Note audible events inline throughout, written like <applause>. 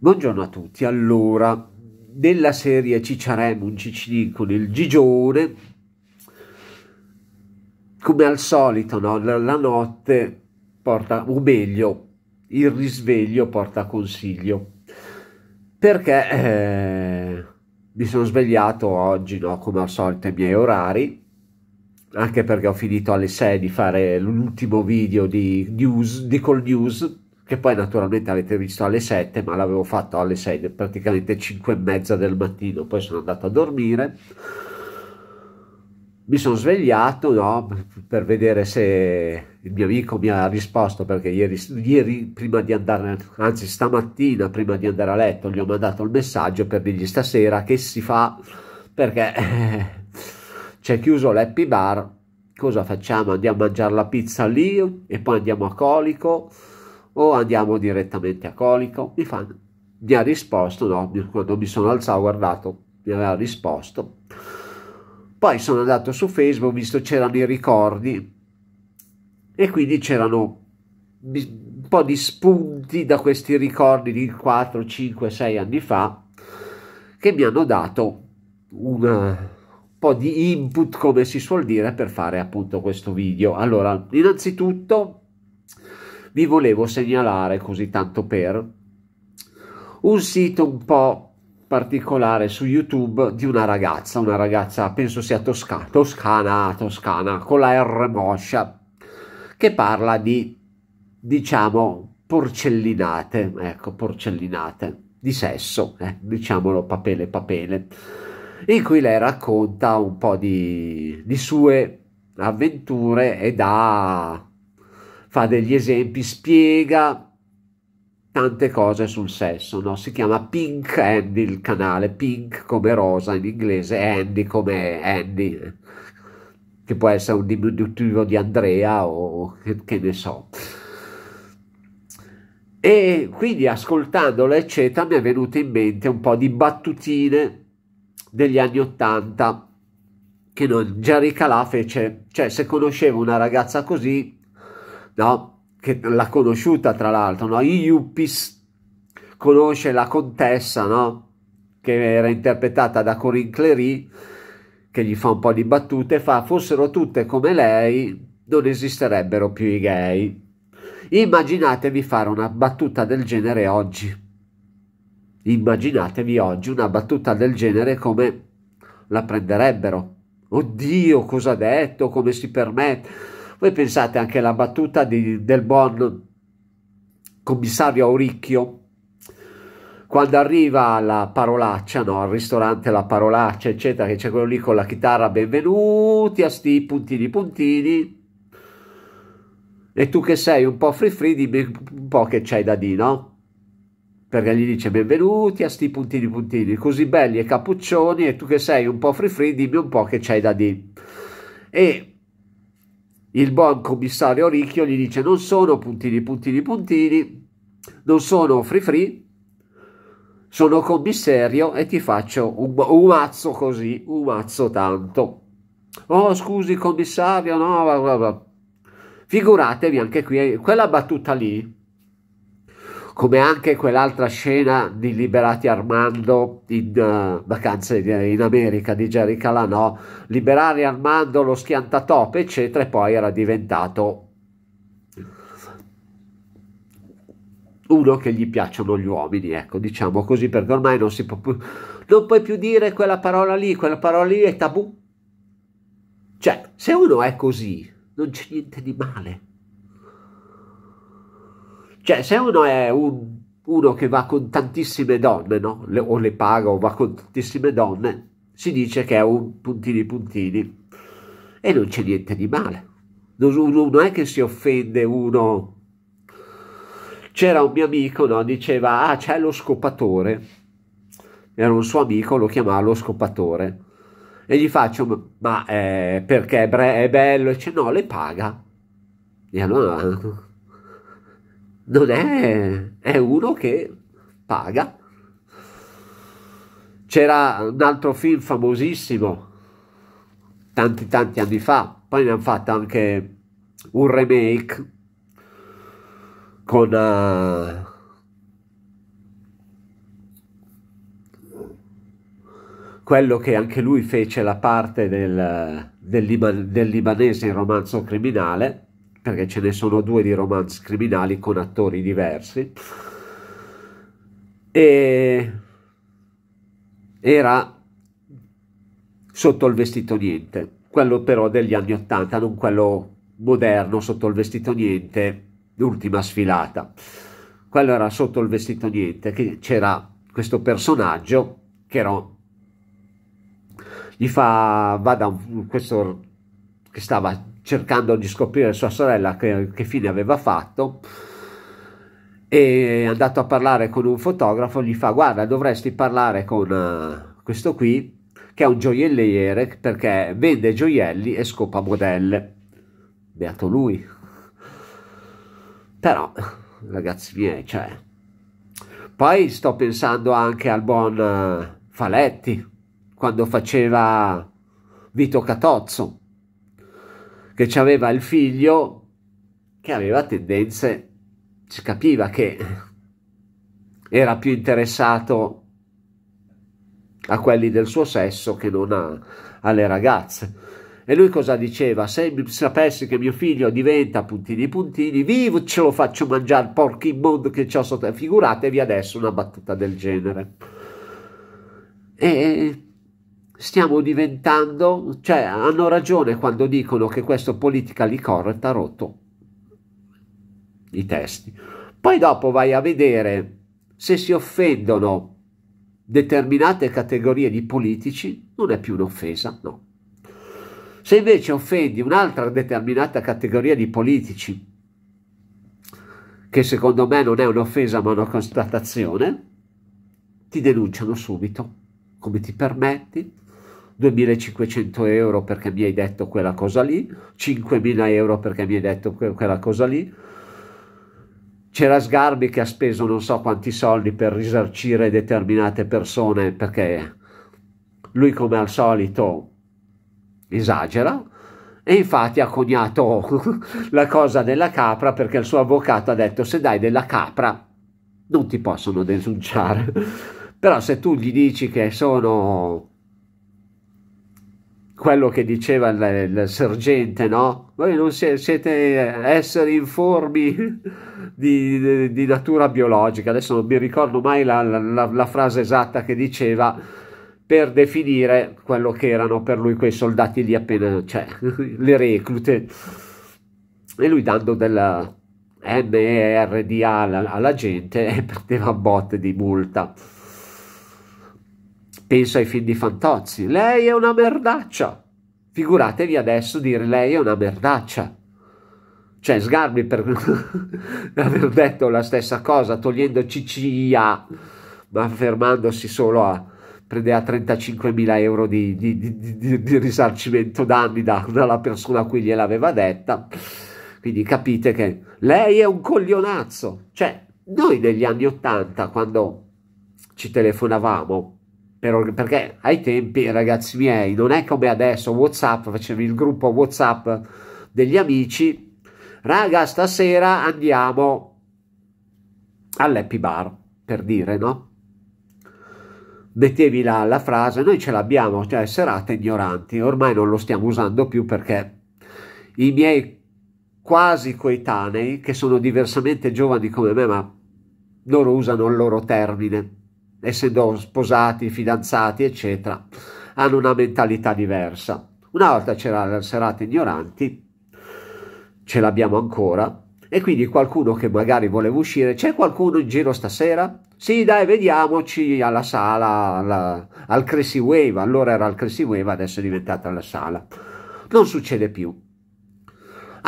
Buongiorno a tutti, allora, nella serie Cicciaremo un con il Gigione, come al solito, no? la notte porta, o meglio, il risveglio porta consiglio, perché eh, mi sono svegliato oggi, no? come al solito, ai miei orari, anche perché ho finito alle 6 di fare l'ultimo video di, news, di Call News, che poi naturalmente avete visto alle 7, ma l'avevo fatto alle 6, praticamente 5 e mezza del mattino, poi sono andato a dormire, mi sono svegliato no, per vedere se il mio amico mi ha risposto, perché ieri, ieri prima di andare, anzi stamattina prima di andare a letto, gli ho mandato il messaggio per dirgli stasera che si fa, perché <laughs> c'è chiuso l'happy bar, cosa facciamo? Andiamo a mangiare la pizza lì e poi andiamo a colico? o andiamo direttamente a colico? Mi, fa, mi ha risposto, no, quando mi sono alzato ho guardato, mi aveva risposto. Poi sono andato su Facebook, ho visto c'erano i ricordi e quindi c'erano un po' di spunti da questi ricordi di 4, 5, 6 anni fa che mi hanno dato un po' di input, come si suol dire, per fare appunto questo video. Allora, innanzitutto vi volevo segnalare così tanto per un sito un po' particolare su YouTube di una ragazza, una ragazza penso sia tosca, toscana, toscana, con la R moscia, che parla di, diciamo, porcellinate, ecco, porcellinate, di sesso, eh, diciamolo papele papele, in cui lei racconta un po' di, di sue avventure e dà fa degli esempi, spiega tante cose sul sesso, no? si chiama Pink Andy il canale, Pink come rosa in inglese, Andy come Andy, che può essere un diminutivo di Andrea o che, che ne so. E quindi ascoltandola, eccetera, mi è venuto in mente un po' di battutine degli anni Ottanta che non, Jerry Calà fece, cioè se conoscevo una ragazza così no? che l'ha conosciuta tra l'altro, no? Iupis conosce la contessa, no? che era interpretata da Corinne Clery, che gli fa un po' di battute, fa fossero tutte come lei non esisterebbero più i gay. Immaginatevi fare una battuta del genere oggi. Immaginatevi oggi una battuta del genere come la prenderebbero. Oddio, cosa ha detto, come si permette voi pensate anche alla battuta di, del buon commissario Auricchio, quando arriva la parolaccia, no, al ristorante la parolaccia, eccetera, che c'è quello lì con la chitarra, benvenuti a sti puntini puntini, e tu che sei un po' free free, dimmi un po' che c'hai da dire, no? Perché gli dice benvenuti a sti puntini puntini, così belli e cappuccioni, e tu che sei un po' free free, dimmi un po' che c'hai da dire. E il buon commissario Ricchio gli dice non sono puntini, puntini, puntini, non sono free free, sono commissario e ti faccio un, un mazzo così, un mazzo tanto. Oh scusi commissario, no, bla bla bla. figuratevi anche qui, eh, quella battuta lì come anche quell'altra scena di Liberati Armando in uh, vacanze in America di Jerry Calanò, liberare Armando lo schiantatope, eccetera, e poi era diventato uno che gli piacciono gli uomini, ecco, diciamo così, perché ormai non si può più, non puoi più dire quella parola lì, quella parola lì è tabù. Cioè, se uno è così, non c'è niente di male. Cioè, se uno è un, uno che va con tantissime donne, no? Le, o le paga o va con tantissime donne, si dice che è un puntini puntini e non c'è niente di male. Non, non è che si offende uno. C'era un mio amico, no? Diceva, ah, c'è lo scopatore. Era un suo amico, lo chiamava lo scopatore. E gli faccio, ma eh, perché è bello? E dice, no, le paga. E allora non è, è uno che paga. C'era un altro film famosissimo, tanti tanti anni fa, poi ne hanno fatto anche un remake con... Uh, quello che anche lui fece la parte del, del, del libanese in romanzo criminale, perché ce ne sono due di romance criminali con attori diversi. E era sotto il vestito niente, quello però degli anni Ottanta, non quello moderno sotto il vestito niente, l'ultima sfilata. Quello era sotto il vestito niente, che c'era questo personaggio che era gli fa va da questo che stava cercando di scoprire sua sorella che, che fine aveva fatto e è andato a parlare con un fotografo gli fa guarda dovresti parlare con uh, questo qui che è un gioielliere perché vende gioielli e scopa modelle beato lui però ragazzi miei cioè poi sto pensando anche al buon uh, Faletti quando faceva Vito Catozzo che aveva il figlio che aveva tendenze, si capiva che era più interessato a quelli del suo sesso che non a, alle ragazze. E lui cosa diceva? Se sapessi che mio figlio diventa puntini puntini, vivo ce lo faccio mangiare, porco mondo che ho sotto. Figuratevi adesso una battuta del genere. E stiamo diventando, cioè hanno ragione quando dicono che questo politically correct ha rotto i testi. Poi dopo vai a vedere se si offendono determinate categorie di politici, non è più un'offesa, no. Se invece offendi un'altra determinata categoria di politici, che secondo me non è un'offesa ma una constatazione, ti denunciano subito. Come ti permetti? 2500 euro perché mi hai detto quella cosa lì, 5000 euro perché mi hai detto que quella cosa lì. C'era Sgarbi che ha speso non so quanti soldi per risarcire determinate persone perché lui come al solito esagera e infatti ha coniato <laughs> la cosa della capra perché il suo avvocato ha detto se dai della capra non ti possono denunciare <laughs> però se tu gli dici che sono quello che diceva il, il sergente, no? Voi non siete, siete esseri informi <laughs> di, di, di, natura biologica, adesso non mi ricordo mai la, la, la, frase esatta che diceva per definire quello che erano per lui quei soldati lì appena, cioè, <laughs> le reclute. E lui dando della NERDA alla, alla gente <laughs> perdeva botte di multa. Penso ai film di Fantozzi. Lei è una merdaccia. Figuratevi adesso dire lei è una merdaccia. Cioè Sgarbi per <laughs> aver detto la stessa cosa, togliendo CCIA, ma fermandosi solo a prendeva 35.000 euro di, di, di, di risarcimento danni da, dalla persona a cui gliel'aveva detta. Quindi capite che lei è un coglionazzo. Cioè, noi negli anni Ottanta, quando ci telefonavamo, per, perché ai tempi, ragazzi miei, non è come adesso WhatsApp, facevi il gruppo WhatsApp degli amici, raga, stasera andiamo all'happy bar, per dire, no? Mettevi la, la frase, noi ce l'abbiamo, cioè serate ignoranti, ormai non lo stiamo usando più perché i miei quasi coetanei, che sono diversamente giovani come me, ma loro usano il loro termine, essendo sposati, fidanzati, eccetera, hanno una mentalità diversa. Una volta c'era la serata ignoranti, ce l'abbiamo ancora, e quindi qualcuno che magari voleva uscire, c'è qualcuno in giro stasera? Sì, dai, vediamoci alla sala, alla, al Cressy Wave, allora era al Cressy Wave, adesso è diventata la sala. Non succede più.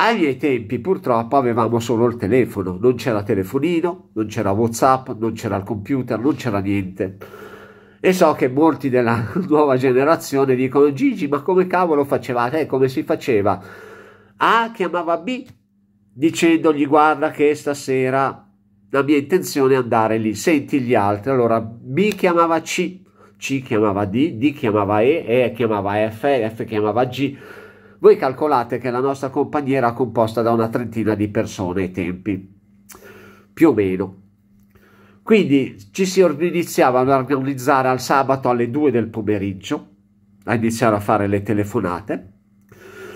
Ai miei tempi purtroppo avevamo solo il telefono, non c'era telefonino, non c'era Whatsapp, non c'era il computer, non c'era niente. E so che molti della <laughs> nuova generazione dicono Gigi, ma come cavolo facevate? Eh, come si faceva? A ah, chiamava B dicendogli guarda che stasera la mia intenzione è andare lì, senti gli altri. Allora B chiamava C, C chiamava D, D chiamava E, E chiamava F, F chiamava G voi calcolate che la nostra compagnia era composta da una trentina di persone ai tempi, più o meno. Quindi ci si iniziava a organizzare al sabato alle 2 del pomeriggio, a iniziare a fare le telefonate.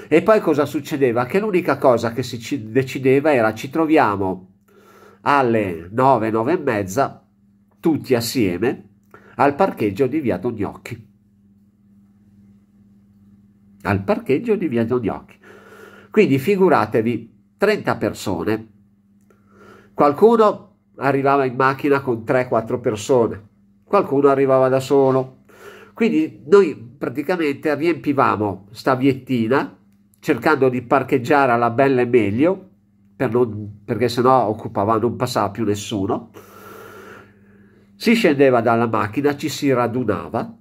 E poi cosa succedeva? Che l'unica cosa che si decideva era ci troviamo alle 9, 9 e mezza, tutti assieme, al parcheggio di Via Dognocchi al parcheggio di Via Doniocchi. Quindi figuratevi 30 persone, qualcuno arrivava in macchina con 3-4 persone, qualcuno arrivava da solo. Quindi noi praticamente riempivamo sta viettina cercando di parcheggiare alla bella e meglio, per non, perché sennò occupava, non passava più nessuno. Si scendeva dalla macchina, ci si radunava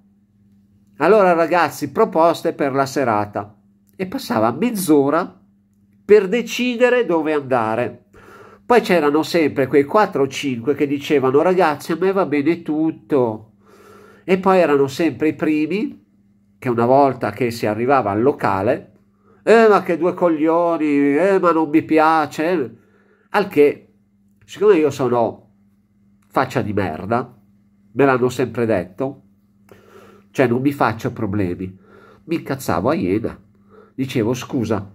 allora ragazzi, proposte per la serata. E passava mezz'ora per decidere dove andare. Poi c'erano sempre quei 4 o 5 che dicevano ragazzi a me va bene tutto. E poi erano sempre i primi che una volta che si arrivava al locale, eh ma che due coglioni, eh ma non mi piace. Al che, siccome io sono faccia di merda, me l'hanno sempre detto, cioè non mi faccio problemi. Mi incazzavo a Iena, dicevo scusa,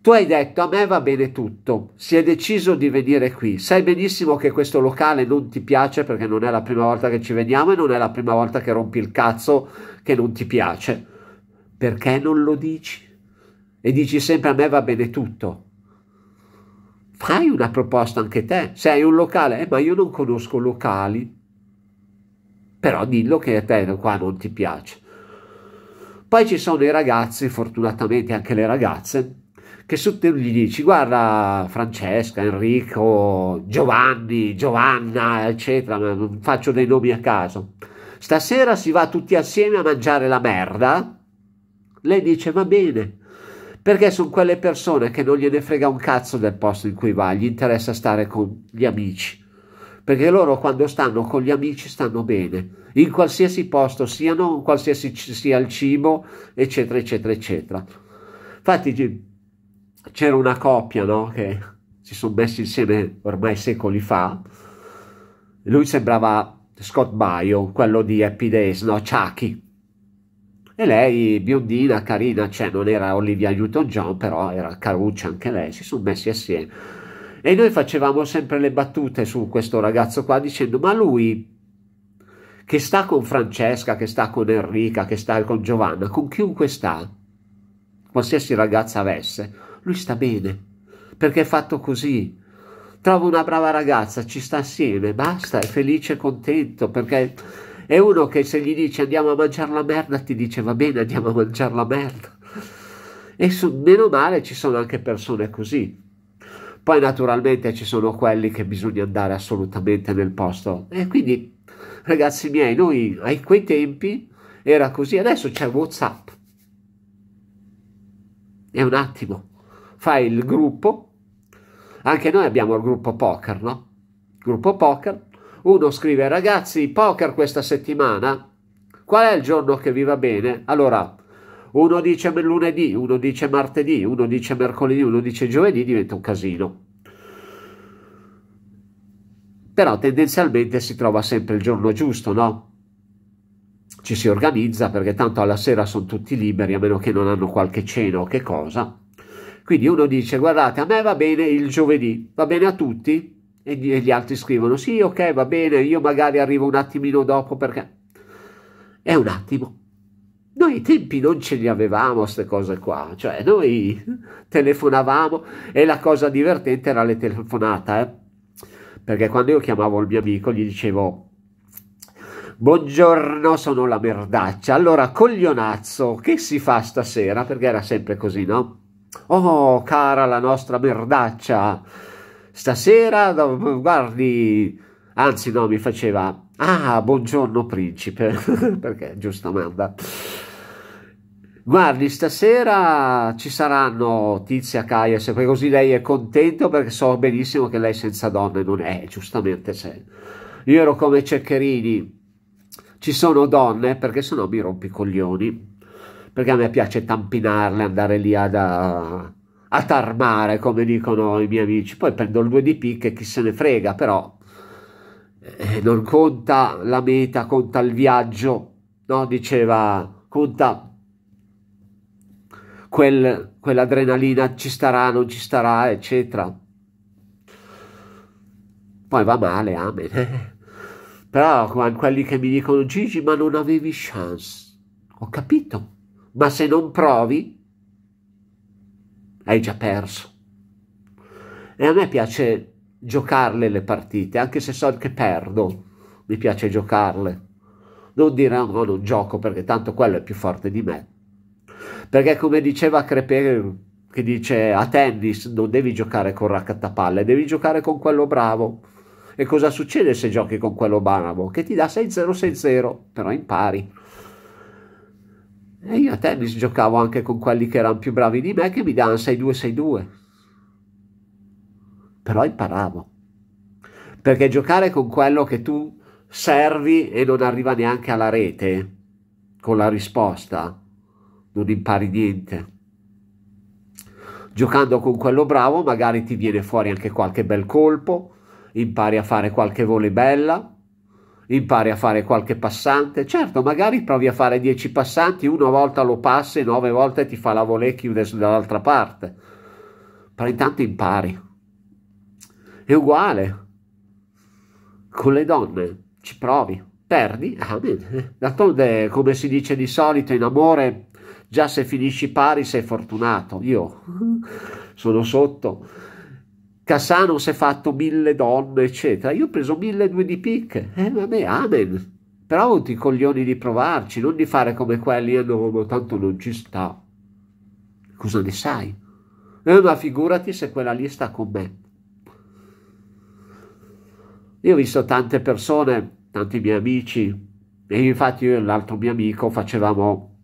tu hai detto a me va bene tutto, si è deciso di venire qui, sai benissimo che questo locale non ti piace perché non è la prima volta che ci veniamo e non è la prima volta che rompi il cazzo che non ti piace. Perché non lo dici? E dici sempre a me va bene tutto. Fai una proposta anche te, se hai un locale, eh, ma io non conosco locali però dillo che a te qua non ti piace. Poi ci sono i ragazzi, fortunatamente anche le ragazze, che su te gli dici guarda Francesca, Enrico, Giovanni, Giovanna, eccetera, non faccio dei nomi a caso. Stasera si va tutti assieme a mangiare la merda? Lei dice va bene, perché sono quelle persone che non gliene frega un cazzo del posto in cui va, gli interessa stare con gli amici perché loro quando stanno con gli amici stanno bene, in qualsiasi posto siano, qualsiasi sia il cibo, eccetera, eccetera, eccetera. Infatti c'era una coppia no, che si sono messi insieme ormai secoli fa, lui sembrava Scott Baio, quello di Happy Days, no, Chucky. E lei, biondina, carina, cioè non era Olivia Newton-John, però era caruccia anche lei, si sono messi assieme e noi facevamo sempre le battute su questo ragazzo qua dicendo ma lui che sta con Francesca, che sta con Enrica, che sta con Giovanna, con chiunque sta, qualsiasi ragazza avesse, lui sta bene, perché è fatto così. Trova una brava ragazza, ci sta assieme, basta, è felice e contento, perché è uno che se gli dice andiamo a mangiare la merda, ti dice va bene, andiamo a mangiare la merda. E su, meno male ci sono anche persone così. Poi naturalmente ci sono quelli che bisogna andare assolutamente nel posto. E quindi, ragazzi miei, noi ai quei tempi era così, adesso c'è WhatsApp. È un attimo, fai il gruppo, anche noi abbiamo il gruppo poker, no? Gruppo poker, uno scrive ragazzi poker questa settimana, qual è il giorno che vi va bene? Allora uno dice lunedì, uno dice martedì, uno dice mercoledì, uno dice giovedì, diventa un casino. Però tendenzialmente si trova sempre il giorno giusto, no? Ci si organizza perché tanto alla sera sono tutti liberi, a meno che non hanno qualche cena o che cosa. Quindi uno dice, guardate, a me va bene il giovedì, va bene a tutti? E gli altri scrivono, sì, ok, va bene, io magari arrivo un attimino dopo perché... È un attimo. Noi ai tempi non ce li avevamo queste cose qua, cioè noi telefonavamo e la cosa divertente era le telefonate, eh? perché quando io chiamavo il mio amico gli dicevo buongiorno sono la merdaccia, allora coglionazzo che si fa stasera? Perché era sempre così, no? Oh cara la nostra merdaccia, stasera guardi, anzi no mi faceva ah buongiorno principe, <laughs> perché giusto manda. Guardi, stasera ci saranno Tizia, Caia, sempre così lei è contento perché so benissimo che lei senza donne non è, giustamente c'è. Io ero come Ceccherini, ci sono donne perché sennò mi rompi i coglioni, perché a me piace tampinarle, andare lì ad, a tarmare, come dicono i miei amici. Poi prendo il 2 di picche, chi se ne frega, però eh, non conta la meta, conta il viaggio, no? Diceva, conta quel, quell'adrenalina ci starà, non ci starà, eccetera. Poi va male, amen. Eh? <laughs> Però quelli che mi dicono Gigi, ma non avevi chance. Ho capito, ma se non provi, hai già perso. E a me piace giocarle le partite, anche se so che perdo, mi piace giocarle. Non dire oh, no, non gioco perché tanto quello è più forte di me. Perché come diceva Creperi, che dice a tennis non devi giocare con raccattapalle, devi giocare con quello bravo. E cosa succede se giochi con quello bravo? Che ti dà 6-0-6-0, però impari. E io a tennis giocavo anche con quelli che erano più bravi di me che mi davano 6-2-6-2. Però imparavo. Perché giocare con quello che tu servi e non arriva neanche alla rete con la risposta non impari niente. Giocando con quello bravo magari ti viene fuori anche qualche bel colpo, impari a fare qualche vole bella, impari a fare qualche passante. Certo, magari provi a fare 10 passanti, una volta lo passi, nove volte ti fa la volée e chiude dall'altra parte. Però intanto impari. È uguale. Con le donne ci provi, perdi, ah, d'altronde come si dice di solito in amore Già se finisci pari sei fortunato. Io sono sotto. Cassano si è fatto mille donne, eccetera. Io ho preso mille due di picche. Eh, vabbè, amen. Però ho avuto i coglioni di provarci, non di fare come quelli. Eh, no, tanto non ci sta. Cosa ne sai? Eh, ma figurati se quella lì sta con me. Io ho visto tante persone, tanti miei amici, e infatti io e l'altro mio amico facevamo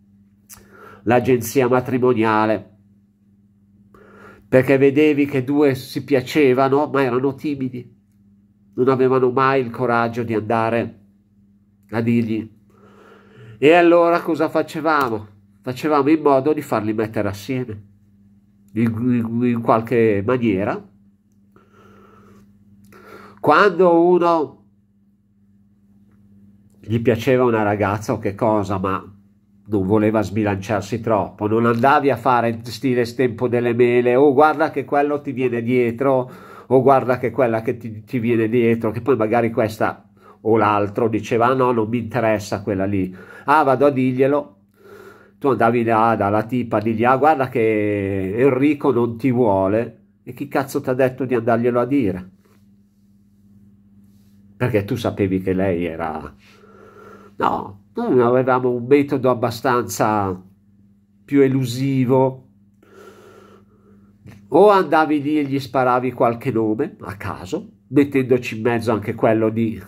l'agenzia matrimoniale, perché vedevi che due si piacevano ma erano timidi, non avevano mai il coraggio di andare a dirgli. E allora cosa facevamo? Facevamo in modo di farli mettere assieme, in, in qualche maniera. Quando uno gli piaceva una ragazza o che cosa, ma non voleva sbilanciarsi troppo, non andavi a fare stile stempo delle mele, o oh, guarda che quello ti viene dietro, o oh, guarda che quella che ti, ti, viene dietro, che poi magari questa o l'altro diceva ah, no, non mi interessa quella lì, ah vado a dirglielo, tu andavi là dalla tipa, digli ah guarda che Enrico non ti vuole, e chi cazzo ti ha detto di andarglielo a dire? Perché tu sapevi che lei era... No, noi eh, avevamo un metodo abbastanza più elusivo. O andavi lì e gli sparavi qualche nome a caso, mettendoci in mezzo anche quello di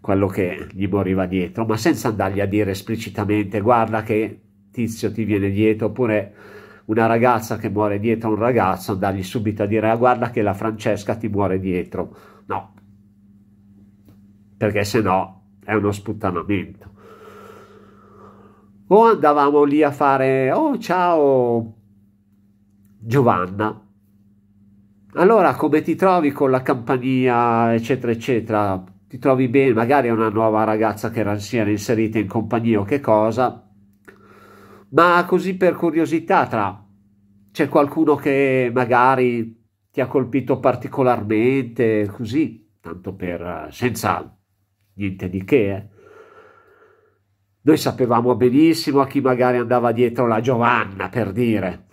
quello che gli moriva dietro, ma senza andargli a dire esplicitamente guarda che tizio ti viene dietro, oppure una ragazza che muore dietro a un ragazzo, andargli subito a dire ah, guarda che la Francesca ti muore dietro. No, perché se no è uno sputtanamento. O oh, andavamo lì a fare, oh ciao Giovanna, allora come ti trovi con la campania, eccetera, eccetera, ti trovi bene, magari è una nuova ragazza che si era inserita in compagnia o che cosa, ma così per curiosità tra c'è qualcuno che magari ti ha colpito particolarmente, così, tanto per eh, senza niente di che. Eh. Noi sapevamo benissimo a chi magari andava dietro la Giovanna, per dire,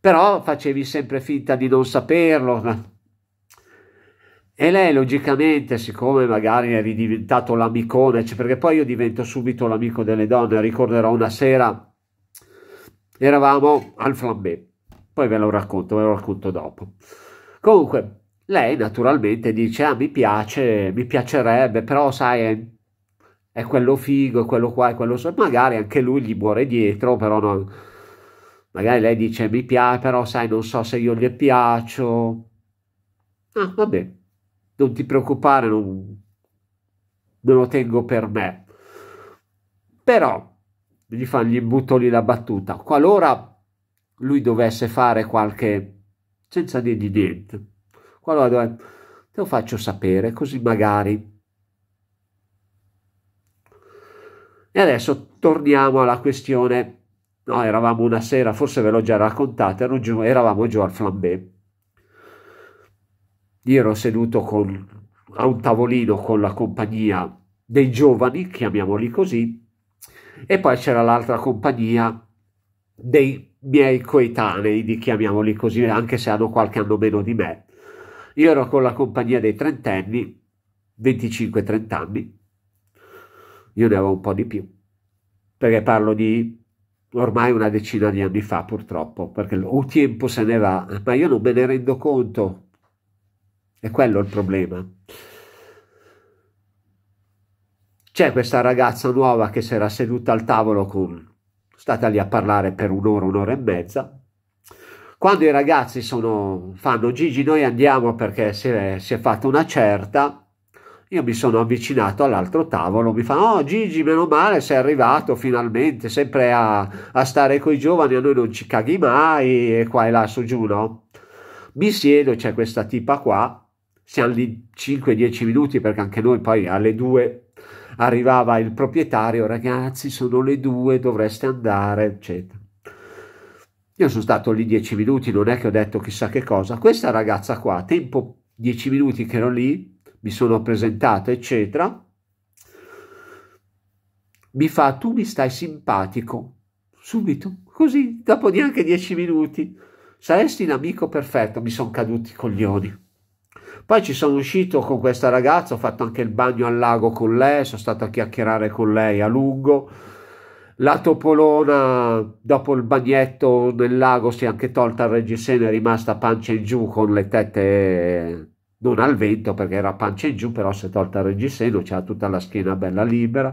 però facevi sempre finta di non saperlo. E lei logicamente, siccome magari eri diventato l'amicone, cioè perché poi io divento subito l'amico delle donne, ricorderò una sera, eravamo al flambé, poi ve lo racconto, ve lo racconto dopo. Comunque, lei naturalmente dice, ah mi piace, mi piacerebbe, però sai, è, è quello figo, è quello qua, è quello... so Magari anche lui gli muore dietro, però no... Magari lei dice, mi piace, però sai, non so se io gli piaccio. Ah, vabbè, non ti preoccupare, non... me lo tengo per me. Però, gli, fa, gli butto lì la battuta, qualora lui dovesse fare qualche... senza dirgli niente, Guarda, guarda, te lo faccio sapere, così magari. E adesso torniamo alla questione. No, eravamo una sera, forse ve l'ho già raccontata, eravamo giù al flambé. Io ero seduto con, a un tavolino con la compagnia dei giovani, chiamiamoli così, e poi c'era l'altra compagnia dei miei coetanei, chiamiamoli così, anche se hanno qualche anno meno di me. Io ero con la compagnia dei trentenni, 25-30 anni, io ne avevo un po' di più, perché parlo di ormai una decina di anni fa purtroppo, perché un tempo se ne va, ma io non me ne rendo conto, è quello il problema. C'è questa ragazza nuova che si era seduta al tavolo con, stata lì a parlare per un'ora, un'ora e mezza, quando i ragazzi sono, fanno Gigi noi andiamo perché si è, si è fatta una certa, io mi sono avvicinato all'altro tavolo, mi fa: Oh Gigi, meno male, sei arrivato finalmente, sempre a, a stare i giovani, a noi non ci caghi mai, e qua e là su giù, no? Mi siedo, c'è questa tipa qua, siamo lì 5-10 minuti perché anche noi poi alle 2 arrivava il proprietario, ragazzi, sono le 2, dovreste andare, eccetera. Io sono stato lì dieci minuti, non è che ho detto chissà che cosa. Questa ragazza qua, tempo dieci minuti che ero lì, mi sono presentato, eccetera, mi fa tu mi stai simpatico, subito, così, dopo neanche dieci minuti. Saresti un amico perfetto, mi sono caduti i coglioni. Poi ci sono uscito con questa ragazza, ho fatto anche il bagno al lago con lei, sono stato a chiacchierare con lei a lungo la topolona dopo il bagnetto nel lago si è anche tolta il reggiseno, è rimasta pancia in giù con le tette non al vento perché era pancia in giù, però si è tolta il reggiseno, c'era tutta la schiena bella libera.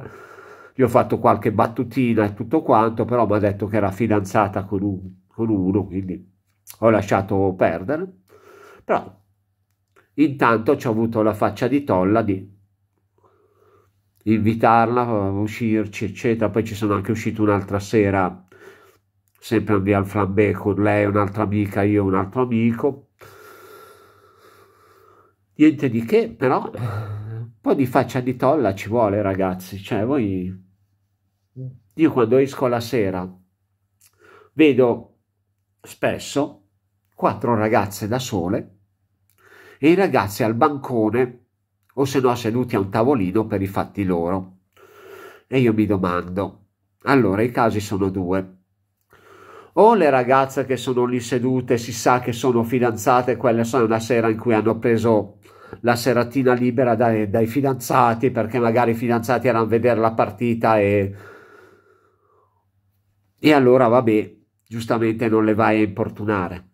Gli ho fatto qualche battutina e tutto quanto, però mi ha detto che era fidanzata con, un, con uno, quindi ho lasciato perdere. Però intanto ci ho avuto la faccia di tolla di invitarla a uscirci, eccetera. Poi ci sono anche uscito un'altra sera, sempre a via al flambé con lei, un'altra amica, io un altro amico. Niente di che, però un po' di faccia di tolla ci vuole, ragazzi. Cioè, voi... Io quando esco la sera vedo spesso quattro ragazze da sole e i ragazzi al bancone o se no seduti a un tavolino per i fatti loro. E io mi domando, allora i casi sono due. O le ragazze che sono lì sedute si sa che sono fidanzate, quella è una sera in cui hanno preso la seratina libera dai, dai fidanzati perché magari i fidanzati erano a vedere la partita e, e allora vabbè, giustamente non le vai a importunare.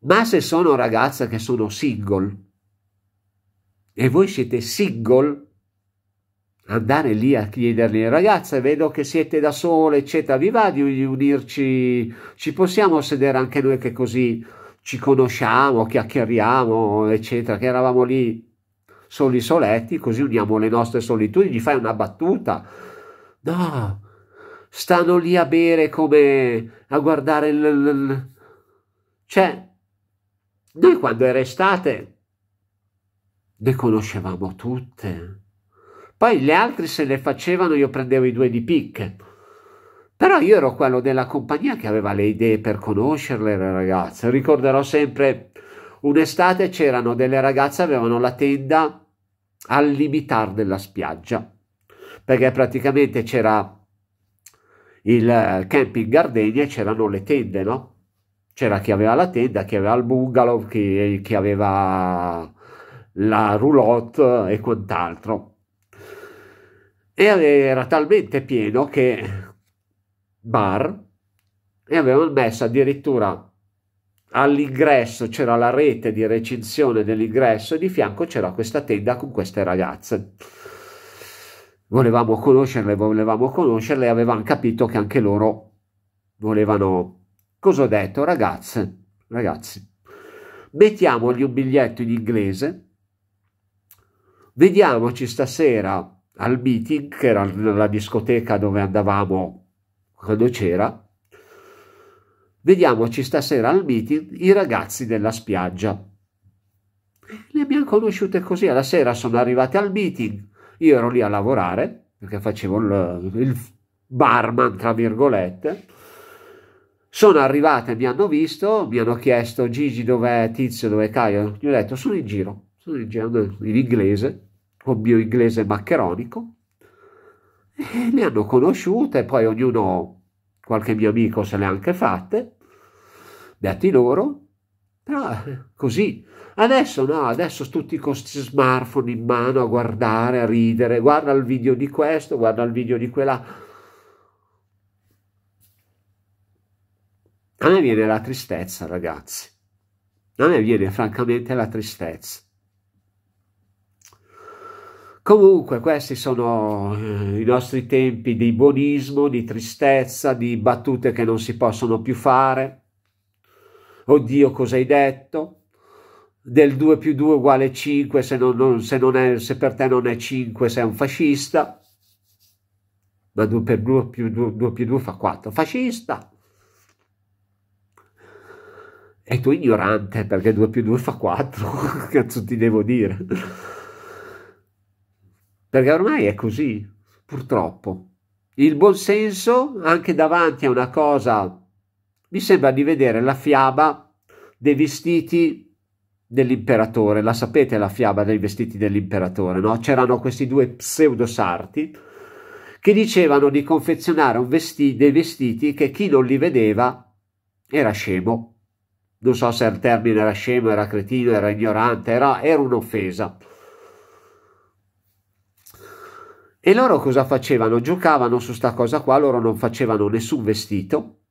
Ma se sono ragazze che sono single, e voi siete single, andare lì a chiedergli ragazze vedo che siete da sole eccetera vi va di unirci ci possiamo sedere anche noi che così ci conosciamo chiacchieriamo eccetera che eravamo lì soli soletti così uniamo le nostre solitudini gli fai una battuta no stanno lì a bere come a guardare il cioè noi quando era estate ne conoscevamo tutte. Poi le altre se le facevano, io prendevo i due di picche. Però io ero quello della compagnia che aveva le idee per conoscerle le ragazze. Ricorderò sempre un'estate c'erano delle ragazze che avevano la tenda al limitar della spiaggia, perché praticamente c'era il camping Gardenia e c'erano le tende, no? C'era chi aveva la tenda, chi aveva il bungalow, chi, chi aveva la roulotte e quant'altro. E Era talmente pieno che bar e avevano messo addirittura all'ingresso c'era la rete di recinzione dell'ingresso e di fianco c'era questa tenda con queste ragazze. Volevamo conoscerle, volevamo conoscerle e avevamo capito che anche loro volevano... Cosa ho detto? Ragazze, ragazzi, mettiamogli un biglietto in inglese Vediamoci stasera al meeting, che era la discoteca dove andavamo quando c'era. Vediamoci stasera al meeting i ragazzi della spiaggia. Le abbiamo conosciute così. Alla sera sono arrivate al meeting. Io ero lì a lavorare perché facevo il, il barman, tra virgolette. Sono arrivate, mi hanno visto, mi hanno chiesto Gigi dov'è Tizio, dov'è Caio. Gli ho detto sono in giro, sono in giro in inglese con mio inglese maccheronico, e le hanno conosciute, poi ognuno, qualche mio amico se le ha anche fatte, beati loro, però ah, così. Adesso no, adesso tutti con questi smartphone in mano a guardare, a ridere, guarda il video di questo, guarda il video di quella. A me viene la tristezza, ragazzi. A me viene francamente la tristezza. Comunque questi sono eh, i nostri tempi di buonismo, di tristezza, di battute che non si possono più fare. Oddio cosa hai detto? Del 2 più 2 uguale 5 se, non, non, se, non è, se per te non è 5 sei un fascista. Ma 2 per 2 più 2, 2 più 2 fa 4. Fascista! E tu ignorante perché 2 più 2 fa 4. <laughs> Cazzo ti devo dire? perché ormai è così, purtroppo. Il buon senso, anche davanti a una cosa, mi sembra di vedere la fiaba dei vestiti dell'imperatore, la sapete la fiaba dei vestiti dell'imperatore, no? C'erano questi due pseudosarti che dicevano di confezionare vesti dei vestiti che chi non li vedeva era scemo. Non so se il termine era scemo, era cretino, era ignorante, era, era un'offesa. E loro cosa facevano? Giocavano su sta cosa qua, loro non facevano nessun vestito.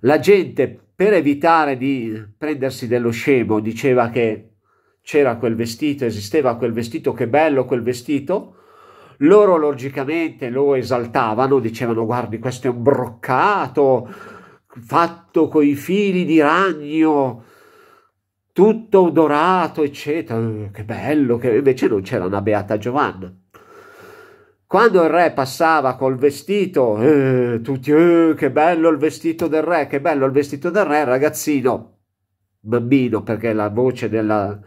La gente, per evitare di prendersi dello scemo, diceva che c'era quel vestito, esisteva quel vestito, che bello quel vestito. Loro logicamente lo esaltavano, dicevano guardi questo è un broccato fatto con i fili di ragno, tutto dorato, eccetera. Eh, che bello, che invece non c'era una Beata Giovanna. Quando il re passava col vestito, eh, tutti, eh, che bello il vestito del re, che bello il vestito del re, ragazzino, bambino, perché la voce della,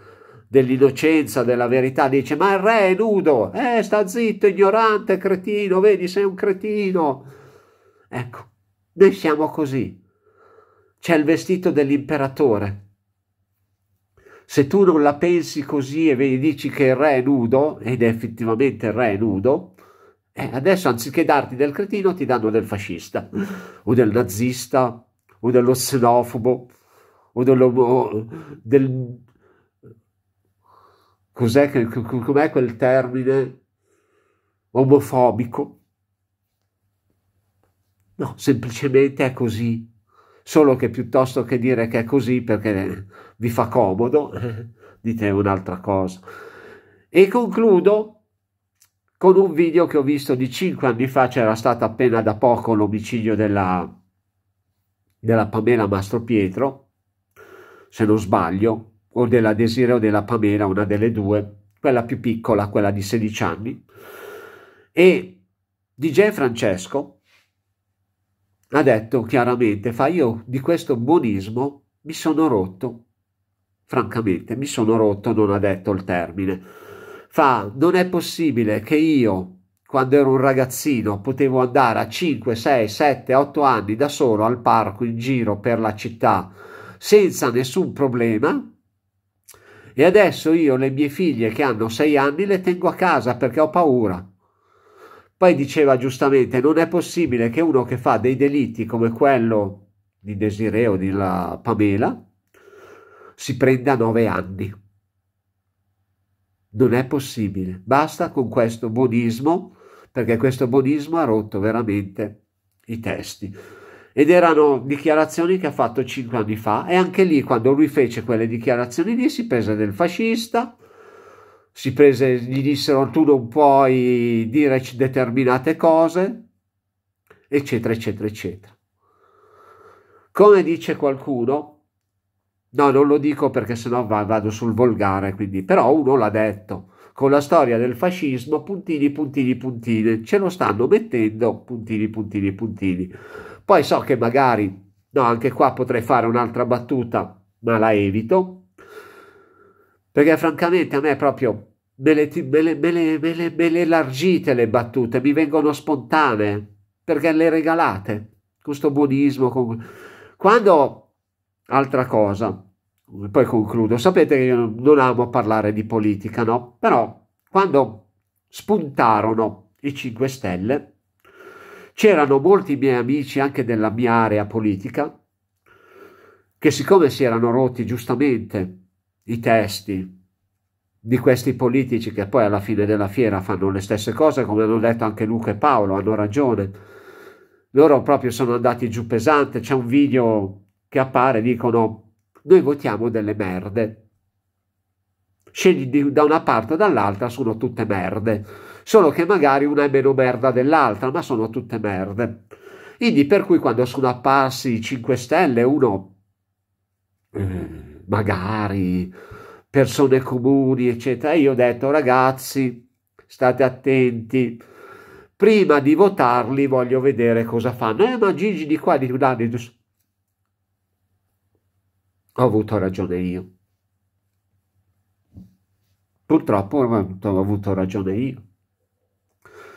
dell'innocenza, della verità, dice ma il re è nudo, eh, sta zitto, ignorante, cretino, vedi, sei un cretino. Ecco, noi siamo così. C'è il vestito dell'imperatore. Se tu non la pensi così e dici che il re è nudo, ed effettivamente il re è nudo, eh, adesso anziché darti del cretino ti danno del fascista o del nazista o dello xenofobo o dello, del... cos'è che, com'è quel termine omofobico? No, semplicemente è così. Solo che piuttosto che dire che è così perché vi fa comodo, <laughs> dite un'altra cosa. E concludo con un video che ho visto di 5 anni fa, c'era stato appena da poco l'omicidio della, della Pamela Mastro Pietro, se non sbaglio, o della Desireo o della Pamela, una delle due, quella più piccola, quella di 16 anni, e DJ Francesco ha detto chiaramente, fa io di questo buonismo mi sono rotto, francamente mi sono rotto, non ha detto il termine, fa non è possibile che io quando ero un ragazzino potevo andare a 5, 6, 7, 8 anni da solo al parco in giro per la città senza nessun problema e adesso io le mie figlie che hanno 6 anni le tengo a casa perché ho paura. Poi diceva giustamente non è possibile che uno che fa dei delitti come quello di Desireo di Pamela si prenda 9 anni. Non è possibile. Basta con questo buonismo, perché questo buonismo ha rotto veramente i testi. Ed erano dichiarazioni che ha fatto cinque anni fa e anche lì quando lui fece quelle dichiarazioni lì si prese del fascista, si prese, gli dissero tu non puoi dire determinate cose, eccetera, eccetera, eccetera. Come dice qualcuno, No, non lo dico perché sennò vado sul volgare, quindi, però uno l'ha detto. Con la storia del fascismo, puntini, puntini, puntini, ce lo stanno mettendo, puntini, puntini, puntini. Poi so che magari, no, anche qua potrei fare un'altra battuta, ma la evito, perché francamente a me proprio me le, me le, me le, me le, me le largite le battute, mi vengono spontanee, perché le regalate, questo buonismo. Con... Quando altra cosa, poi concludo, sapete che io non amo parlare di politica, no? Però quando spuntarono i 5 Stelle, c'erano molti miei amici anche della mia area politica che siccome si erano rotti giustamente i testi di questi politici che poi alla fine della fiera fanno le stesse cose, come hanno detto anche Luca e Paolo, hanno ragione. Loro proprio sono andati giù pesante, c'è un video che appare dicono noi votiamo delle merde. Scegli da una parte o dall'altra, sono tutte merde. Solo che magari una è meno merda dell'altra, ma sono tutte merde. Quindi per cui quando sono apparsi 5 Stelle, uno eh, magari persone comuni, eccetera, io ho detto ragazzi, state attenti. Prima di votarli voglio vedere cosa fanno. Eh, ma Gigi di qua, di là, di là, ho avuto ragione io. Purtroppo ho avuto ragione io.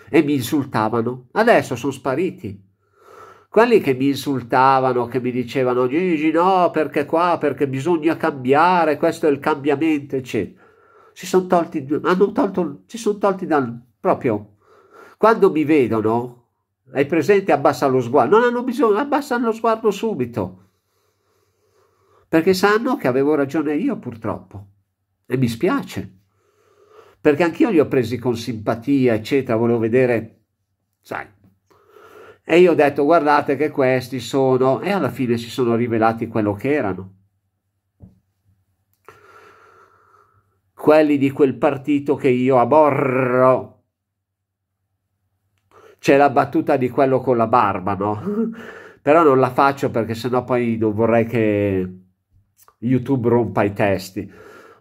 E mi insultavano. Adesso sono spariti. Quelli che mi insultavano, che mi dicevano Gigi no, perché qua, perché bisogna cambiare, questo è il cambiamento, eccetera. Si sono tolti, hanno tolto, si sono tolti dal proprio... Quando mi vedono, hai presente, abbassa lo sguardo. Non hanno bisogno, abbassano lo sguardo subito perché sanno che avevo ragione io purtroppo e mi spiace perché anch'io li ho presi con simpatia eccetera volevo vedere sai e io ho detto guardate che questi sono e alla fine si sono rivelati quello che erano quelli di quel partito che io aborro c'è la battuta di quello con la barba no <laughs> però non la faccio perché sennò poi non vorrei che YouTube rompa i testi,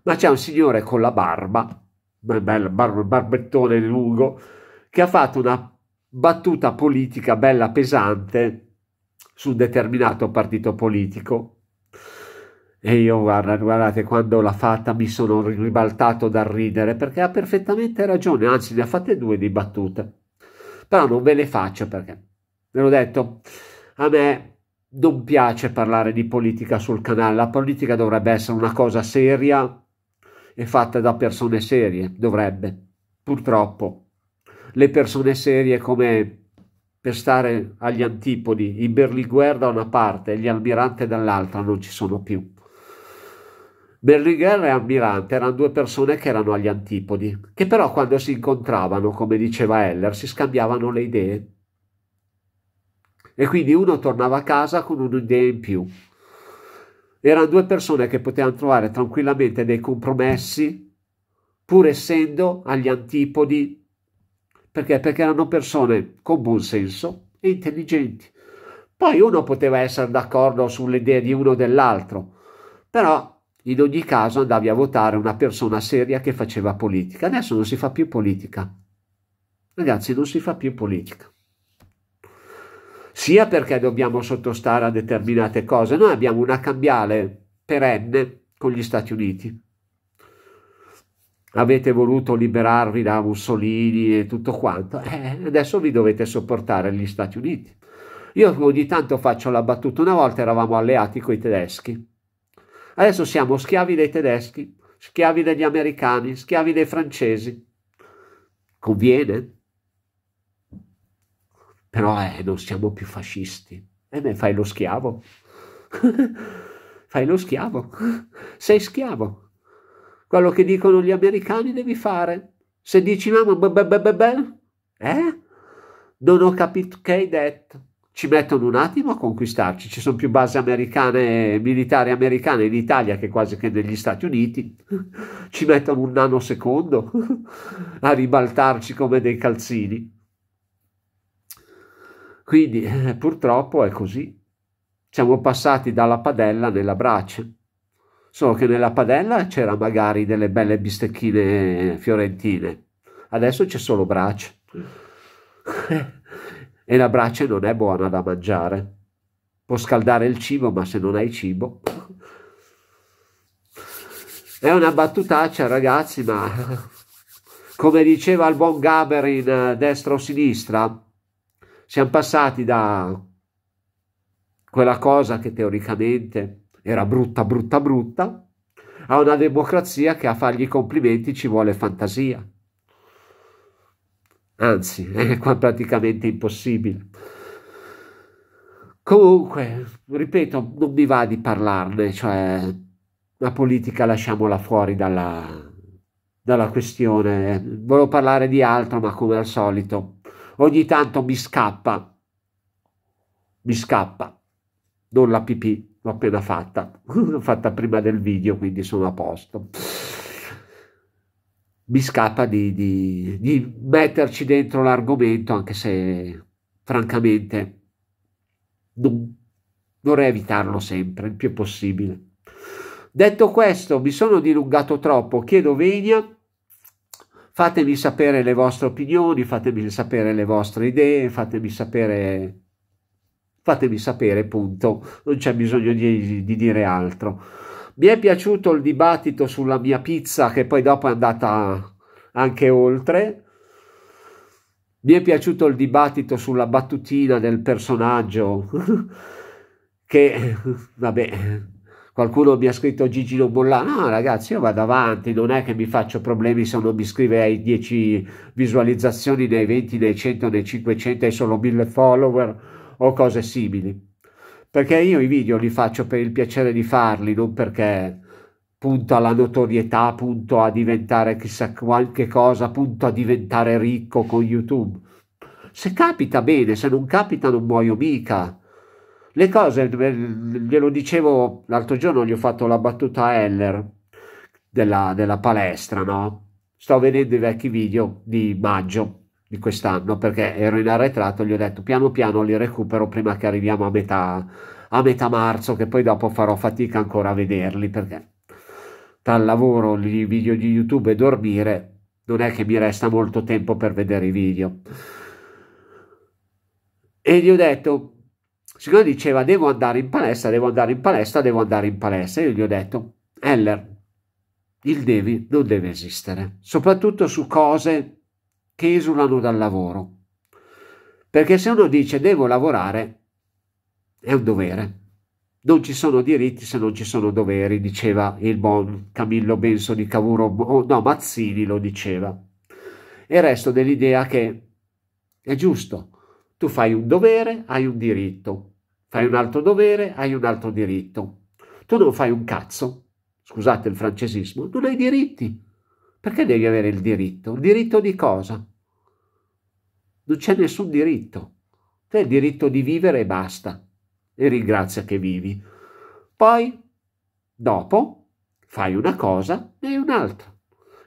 ma c'è un signore con la barba, bel bar, barbettone lungo, che ha fatto una battuta politica bella pesante su un determinato partito politico. E io, guarda, guardate, quando l'ha fatta mi sono ribaltato dal ridere perché ha perfettamente ragione, anzi ne ha fatte due di battute. Però non ve le faccio perché, ve l'ho detto, a me non piace parlare di politica sul canale, la politica dovrebbe essere una cosa seria e fatta da persone serie, dovrebbe. Purtroppo le persone serie come per stare agli antipodi, i Berlinguer da una parte e gli Almirante dall'altra non ci sono più. Berlinguer e Almirante erano due persone che erano agli antipodi, che però quando si incontravano, come diceva Heller, si scambiavano le idee e quindi uno tornava a casa con un'idea in più. Erano due persone che potevano trovare tranquillamente dei compromessi, pur essendo agli antipodi, perché? Perché erano persone con buon senso e intelligenti. Poi uno poteva essere d'accordo sulle idee di uno o dell'altro, però in ogni caso andavi a votare una persona seria che faceva politica. Adesso non si fa più politica. Ragazzi, non si fa più politica sia perché dobbiamo sottostare a determinate cose. Noi abbiamo una cambiale perenne con gli Stati Uniti. Avete voluto liberarvi da Mussolini e tutto quanto, eh, adesso vi dovete sopportare gli Stati Uniti. Io ogni tanto faccio la battuta, una volta eravamo alleati con i tedeschi, adesso siamo schiavi dei tedeschi, schiavi degli americani, schiavi dei francesi. Conviene? Però eh, non siamo più fascisti. E eh beh, fai lo schiavo. <laughs> fai lo schiavo. Sei schiavo. Quello che dicono gli americani devi fare. Se dici mamma, beh, beh, beh, beh, eh? Non ho capito che hai detto ci mettono un attimo a conquistarci, ci sono più basi americane, militari americane in Italia che quasi che negli Stati Uniti, ci mettono un nanosecondo a ribaltarci come dei calzini. Quindi eh, <laughs> purtroppo è così. Siamo passati dalla padella nella brace. Solo che nella padella c'era magari delle belle bistecchine fiorentine. Adesso c'è solo brace. <laughs> e la brace non è buona da mangiare. Può scaldare il cibo, ma se non hai cibo... È una battutaccia, ragazzi, ma <laughs> come diceva il buon Gaberin, eh, destra o sinistra, siamo passati da quella cosa che teoricamente era brutta, brutta, brutta, a una democrazia che a fargli i complimenti ci vuole fantasia. Anzi, è praticamente impossibile. Comunque, ripeto, non mi va di parlarne, cioè la politica lasciamola fuori dalla, dalla questione. Volevo parlare di altro, ma come al solito ogni tanto mi scappa, mi scappa, non la pipì, l'ho appena fatta, <laughs> l'ho fatta prima del video, quindi sono a posto. Mi scappa di, di, di metterci dentro l'argomento, anche se francamente non, vorrei evitarlo sempre, il più possibile. Detto questo, mi sono dilungato troppo, chiedo venia fatemi sapere le vostre opinioni, fatemi sapere le vostre idee, fatemi sapere fatevi sapere, punto, non c'è bisogno di, di, dire altro. Mi è piaciuto il dibattito sulla mia pizza, che poi dopo è andata anche oltre. Mi è piaciuto il dibattito sulla battutina del personaggio, <laughs> che vabbè, Qualcuno mi ha scritto Gigi non bollare. No, ragazzi, io vado avanti, non è che mi faccio problemi se non mi scrive ai 10 visualizzazioni, nei 20, nei 100, nei 500 e solo 1000 follower o cose simili. Perché io i video li faccio per il piacere di farli, non perché punto alla notorietà, punto a diventare chissà qualche cosa, punto a diventare ricco con YouTube. Se capita bene, se non capita non muoio mica le cose, glielo dicevo l'altro giorno, gli ho fatto la battuta a Heller della, della palestra, no? Sto vedendo i vecchi video di maggio di quest'anno perché ero in arretrato, gli ho detto piano piano li recupero prima che arriviamo a metà, a metà marzo, che poi dopo farò fatica ancora a vederli perché tra il lavoro, i video di YouTube e dormire non è che mi resta molto tempo per vedere i video. E gli ho detto siccome diceva devo andare in palestra, devo andare in palestra, devo andare in palestra, io gli ho detto, Heller, il devi non deve esistere, soprattutto su cose che esulano dal lavoro. Perché se uno dice devo lavorare, è un dovere. Non ci sono diritti se non ci sono doveri, diceva il buon Camillo Benso di Cavour, no, Mazzini lo diceva. E resto dell'idea che è giusto, tu fai un dovere, hai un diritto, fai un altro dovere, hai un altro diritto. Tu non fai un cazzo, scusate il francesismo, non hai diritti. Perché devi avere il diritto? Il diritto di cosa? Non c'è nessun diritto. Tu hai il diritto di vivere e basta. E ringrazia che vivi. Poi, dopo, fai una cosa e un'altra.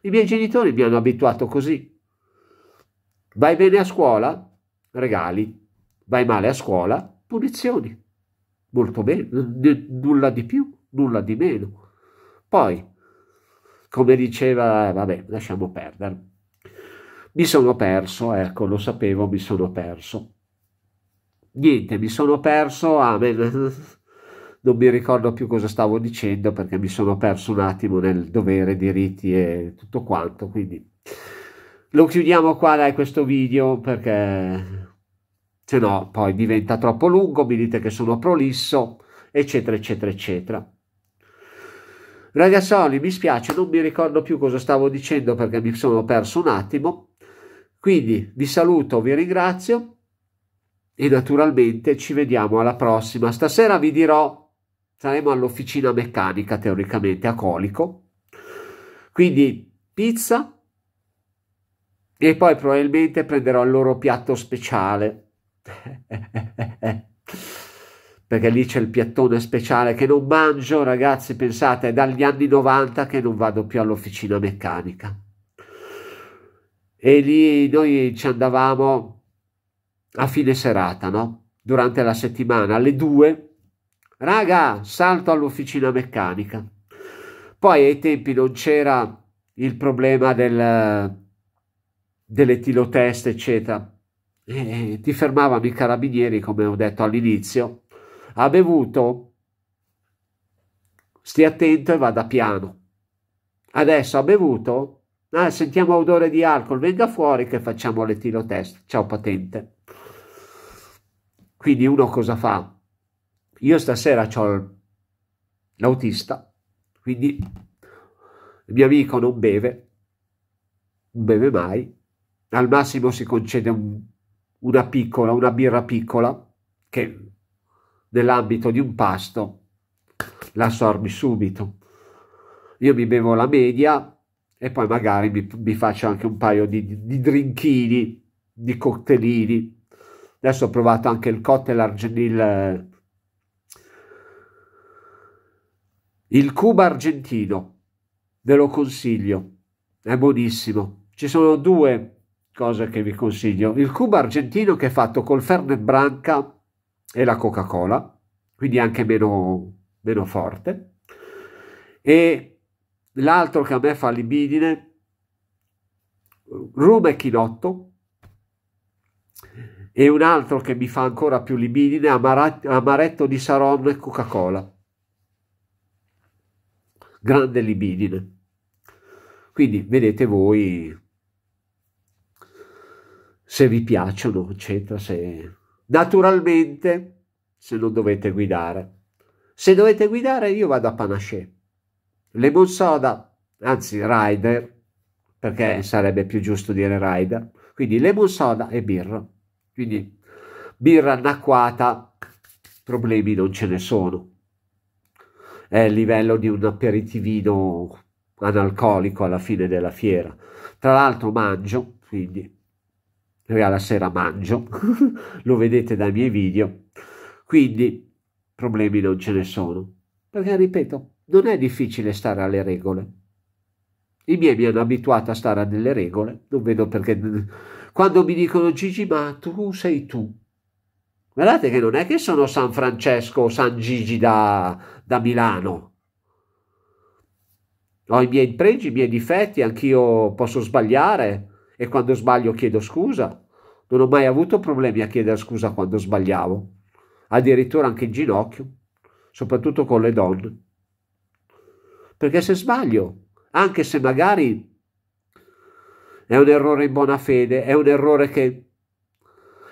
I miei genitori mi hanno abituato così. Vai bene a scuola? Regali. Vai male a scuola? punizioni. Molto meno, nulla di più, nulla di meno. Poi, come diceva, vabbè, lasciamo perdere. Mi sono perso, ecco, lo sapevo, mi sono perso. Niente, mi sono perso, amen. <laughs> Non mi ricordo più cosa stavo dicendo perché mi sono perso un attimo nel dovere, diritti e tutto quanto, quindi lo chiudiamo qua dai questo video perché se no poi diventa troppo lungo, mi dite che sono prolisso, eccetera, eccetera, eccetera. Ragazzoli, mi spiace, non mi ricordo più cosa stavo dicendo perché mi sono perso un attimo. Quindi vi saluto, vi ringrazio e naturalmente ci vediamo alla prossima. Stasera vi dirò, saremo all'officina meccanica teoricamente a Colico. Quindi pizza e poi probabilmente prenderò il loro piatto speciale <laughs> Perché lì c'è il piattone speciale che non mangio, ragazzi, pensate, è dagli anni 90 che non vado più all'officina meccanica. E lì noi ci andavamo a fine serata, no? Durante la settimana, alle 2, raga, salto all'officina meccanica. Poi ai tempi non c'era il problema del, delle tiloteste, eccetera eh, ti fermavano i carabinieri, come ho detto all'inizio, ha bevuto, stia attento e vada piano. Adesso ha bevuto, ah, sentiamo odore di alcol, venga fuori che facciamo l'etilotest, ciao patente. Quindi uno cosa fa? Io stasera ho l'autista, quindi il mio amico non beve, non beve mai, al massimo si concede un una piccola, una birra piccola, che nell'ambito di un pasto la assorbi subito. Io mi bevo la media e poi magari mi, mi faccio anche un paio di, di drinchini, di cocktailini. Adesso ho provato anche il cocktail argentino, eh, il Cuba argentino, ve lo consiglio, è buonissimo. Ci sono due cosa che vi consiglio, il cubo argentino che è fatto col Fernet Branca e la Coca-Cola, quindi anche meno, meno forte, e l'altro che a me fa libidine, rum e chinotto, e un altro che mi fa ancora più libidine, amaretto di Saron e Coca-Cola. Grande libidine. Quindi vedete voi se vi piacciono, eccetera, se... naturalmente se non dovete guidare. Se dovete guidare io vado a Panache. Lemon soda, anzi Rider, perché eh. sarebbe più giusto dire Rider, quindi lemon soda e birra. Quindi birra anacquata, problemi non ce ne sono. È il livello di un aperitivino analcolico alla fine della fiera. Tra l'altro mangio, quindi Raga, la sera mangio, <laughs> lo vedete dai miei video, quindi problemi non ce ne sono. Perché, ripeto, non è difficile stare alle regole. I miei mi hanno abituato a stare a delle regole, non vedo perché... Quando mi dicono Gigi, ma tu sei tu. Guardate che non è che sono San Francesco o San Gigi da, da Milano. Ho i miei pregi, i miei difetti, anch'io posso sbagliare, e quando sbaglio chiedo scusa. Non ho mai avuto problemi a chiedere scusa quando sbagliavo, addirittura anche in ginocchio, soprattutto con le donne. Perché se sbaglio, anche se magari è un errore in buona fede, è un errore che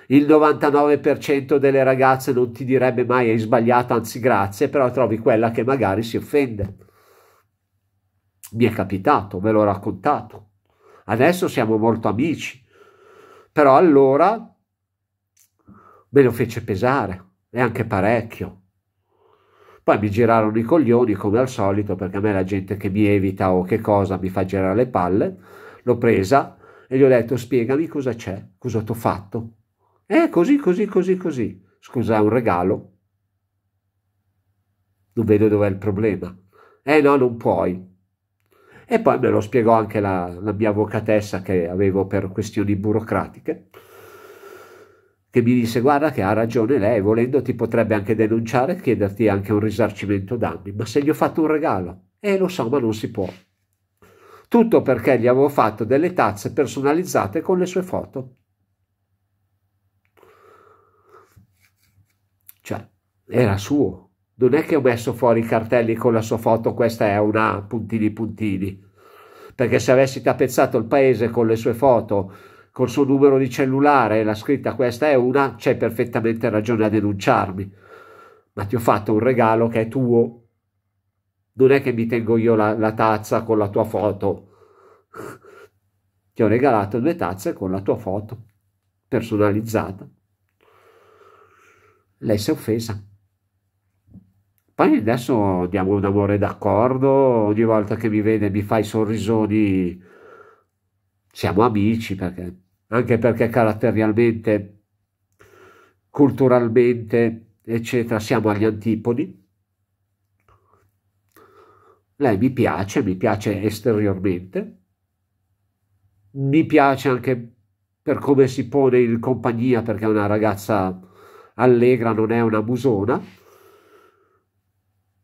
il 99% delle ragazze non ti direbbe mai hai sbagliato, anzi grazie, però trovi quella che magari si offende. Mi è capitato, ve l'ho raccontato. Adesso siamo molto amici, però allora me lo fece pesare e anche parecchio. Poi mi girarono i coglioni come al solito perché a me la gente che mi evita o che cosa mi fa girare le palle, l'ho presa e gli ho detto spiegami cosa c'è, cosa t'ho fatto. Eh così, così, così, così. Scusa, è un regalo. Non vedo dov'è il problema. Eh no, non puoi e poi me lo spiegò anche la, la mia avvocatessa che avevo per questioni burocratiche che mi disse guarda che ha ragione lei, volendo ti potrebbe anche denunciare e chiederti anche un risarcimento danni, ma se gli ho fatto un regalo, eh lo so ma non si può. Tutto perché gli avevo fatto delle tazze personalizzate con le sue foto. Cioè, era suo non è che ho messo fuori i cartelli con la sua foto, questa è una puntini puntini, perché se avessi tappezzato il paese con le sue foto, col suo numero di cellulare e la scritta questa è una, c'è perfettamente ragione a denunciarmi, ma ti ho fatto un regalo che è tuo, non è che mi tengo io la, la tazza con la tua foto, ti ho regalato due tazze con la tua foto personalizzata. Lei si è offesa. Poi adesso diamo un amore d'accordo, ogni volta che mi vede mi fai sorrisoni, siamo amici perché, anche perché caratterialmente, culturalmente, eccetera, siamo agli antipodi. Lei mi piace, mi piace esteriormente, mi piace anche per come si pone in compagnia perché è una ragazza allegra, non è una musona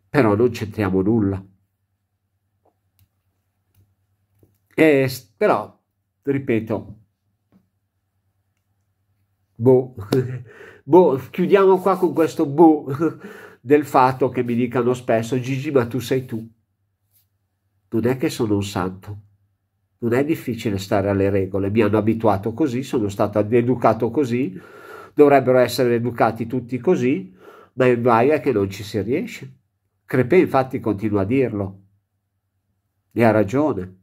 però non c'entriamo nulla. E, però, ripeto, boh, <laughs> boh, chiudiamo qua con questo boh del fatto che mi dicano spesso Gigi ma tu sei tu. Non è che sono un santo, non è difficile stare alle regole, mi hanno abituato così, sono stato educato così, dovrebbero essere educati tutti così, ma il guai è che non ci si riesce. Crepè infatti continua a dirlo. E ha ragione.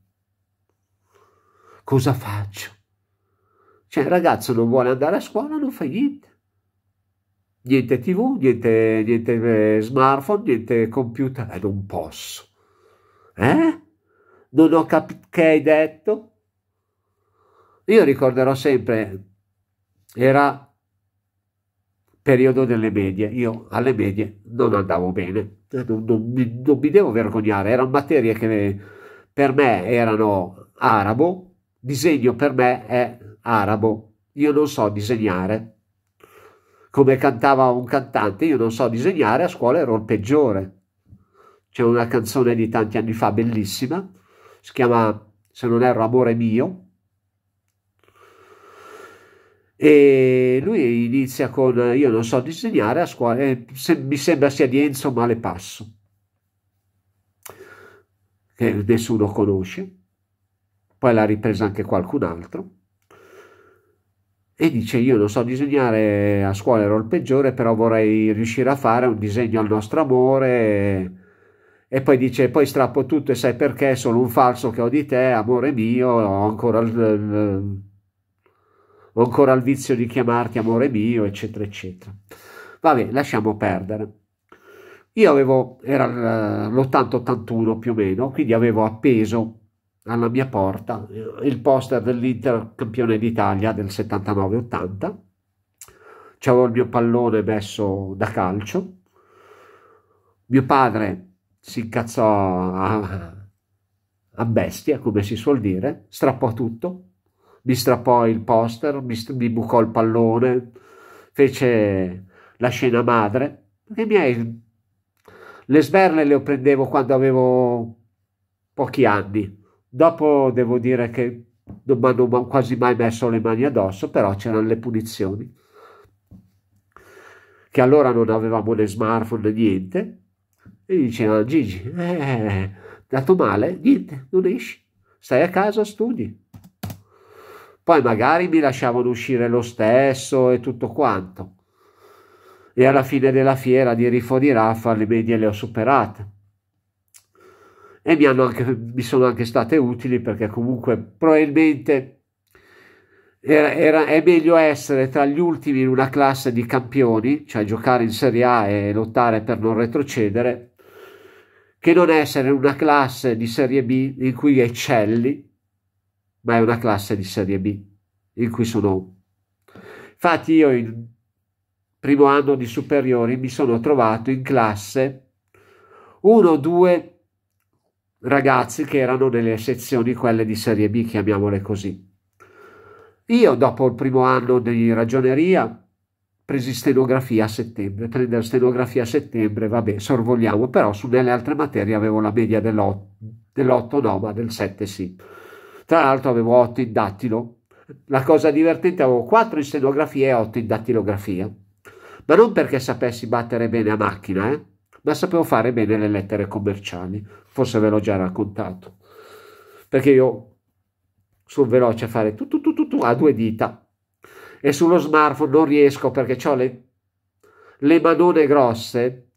Cosa faccio? Cioè il ragazzo non vuole andare a scuola, non fa niente. Niente tv, niente, niente eh, smartphone, niente computer. Eh, non posso. Eh? Non ho capito che hai detto? Io ricorderò sempre, era periodo delle medie, io alle medie non andavo bene non, non, mi, non mi devo vergognare, erano materie che per me erano arabo, disegno per me è arabo, io non so disegnare. Come cantava un cantante, io non so disegnare, a scuola ero il peggiore. C'è una canzone di tanti anni fa bellissima, si chiama, se non erro, Amore mio, e lui inizia con io non so disegnare a scuola eh, se, mi sembra sia di Enzo Malepasso che nessuno conosce poi l'ha ripresa anche qualcun altro e dice io non so disegnare a scuola ero il peggiore però vorrei riuscire a fare un disegno al nostro amore e, poi dice poi strappo tutto e sai perché sono un falso che ho di te amore mio ho ancora il, il ho ancora il vizio di chiamarti amore mio, eccetera, eccetera. Vabbè, lasciamo perdere. Io avevo, era l'80-81 più o meno, quindi avevo appeso alla mia porta il poster dell'Inter campione d'Italia del 79-80. C'avevo il mio pallone messo da calcio. Mio padre si incazzò a, a bestia, come si suol dire, strappò tutto, mi strappò il poster, mi, mi bucò il pallone, fece la scena madre. Perché miei, le sberle le prendevo quando avevo pochi anni. Dopo devo dire che non mi hanno quasi mai messo le mani addosso, però c'erano le punizioni. Che allora non avevamo né smartphone né niente. E dicevano Gigi, eh, dato male, niente, non esci, stai a casa, studi. Poi magari mi lasciavano uscire lo stesso e tutto quanto. E alla fine della fiera di Rifo di Raffa le medie le ho superate. E mi, anche, mi sono anche state utili perché comunque probabilmente era, era, è meglio essere tra gli ultimi in una classe di campioni, cioè giocare in Serie A e lottare per non retrocedere, che non essere in una classe di Serie B in cui eccelli ma è una classe di serie B in cui sono. Infatti io in primo anno di superiori mi sono trovato in classe uno o due ragazzi che erano nelle sezioni quelle di serie B, chiamiamole così. Io dopo il primo anno di ragioneria presi stenografia a settembre, prendere stenografia a settembre, vabbè, sorvogliamo, però su nelle altre materie avevo la media dell'8, dell'8 no, ma del 7 sì. Tra l'altro avevo otto in dattilo. La cosa divertente, avevo quattro in stenografia e otto in dattilografia. Ma non perché sapessi battere bene a macchina, eh? ma sapevo fare bene le lettere commerciali. Forse ve l'ho già raccontato. Perché io sono veloce a fare tutto tu, tu, tu, tu a due dita. E sullo smartphone non riesco perché ho le, le manone grosse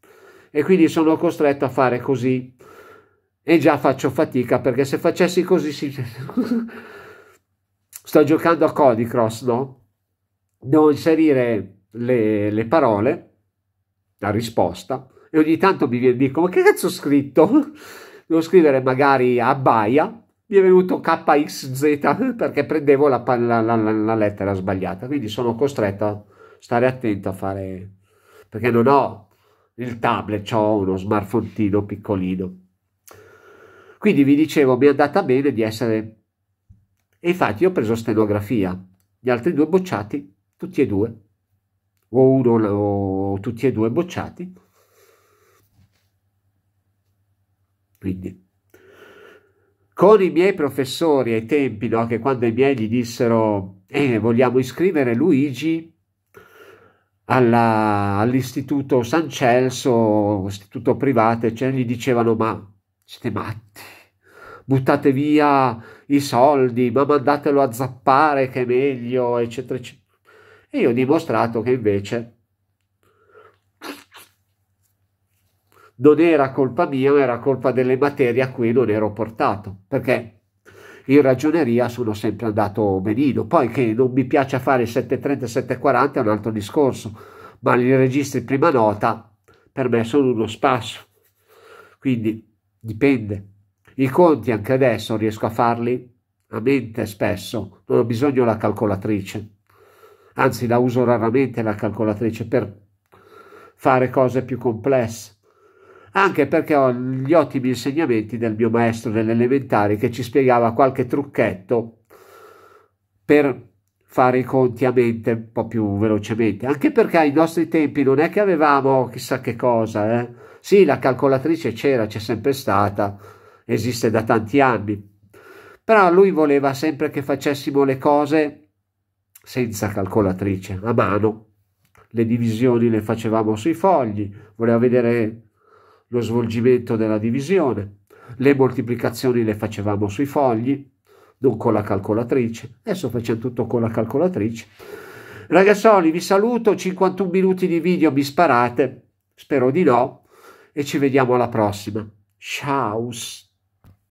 e quindi sono costretto a fare così e già faccio fatica perché se facessi così si... <laughs> sto giocando a Codicross no? devo inserire le, le, parole la risposta e ogni tanto mi viene, dico ma che cazzo ho scritto? <laughs> devo scrivere magari a Baia mi è venuto KXZ <laughs> perché prendevo la, la, la, la lettera sbagliata quindi sono costretto a stare attento a fare perché non ho il tablet ho uno smartphone piccolino quindi vi dicevo, mi è andata bene di essere... E infatti ho preso stenografia, gli altri due bocciati, tutti e due, o uno o tutti e due bocciati. Quindi, con i miei professori ai tempi, no, che quando i miei gli dissero eh, vogliamo iscrivere Luigi all'istituto all San Celso, istituto privato, cioè, gli dicevano ma siete matti. Buttate via i soldi, ma mandatelo a zappare che è meglio, eccetera, eccetera. E io ho dimostrato che invece non era colpa mia, ma era colpa delle materie a cui non ero portato, perché in ragioneria sono sempre andato benino. Poi che non mi piace fare 7.30 7.40 è un altro discorso, ma i registri prima nota per me sono uno spasso. Quindi dipende. I conti anche adesso riesco a farli a mente spesso, non ho bisogno della calcolatrice, anzi la uso raramente la calcolatrice per fare cose più complesse, anche perché ho gli ottimi insegnamenti del mio maestro delle elementari che ci spiegava qualche trucchetto per fare i conti a mente un po' più velocemente, anche perché ai nostri tempi non è che avevamo chissà che cosa, eh? Sì, la calcolatrice c'era, c'è sempre stata, esiste da tanti anni, però lui voleva sempre che facessimo le cose senza calcolatrice, a mano. Le divisioni le facevamo sui fogli, voleva vedere lo svolgimento della divisione, le moltiplicazioni le facevamo sui fogli, non con la calcolatrice. Adesso facciamo tutto con la calcolatrice. Ragazzoli, vi saluto, 51 minuti di video mi sparate, spero di no e ci vediamo alla prossima. Ciao!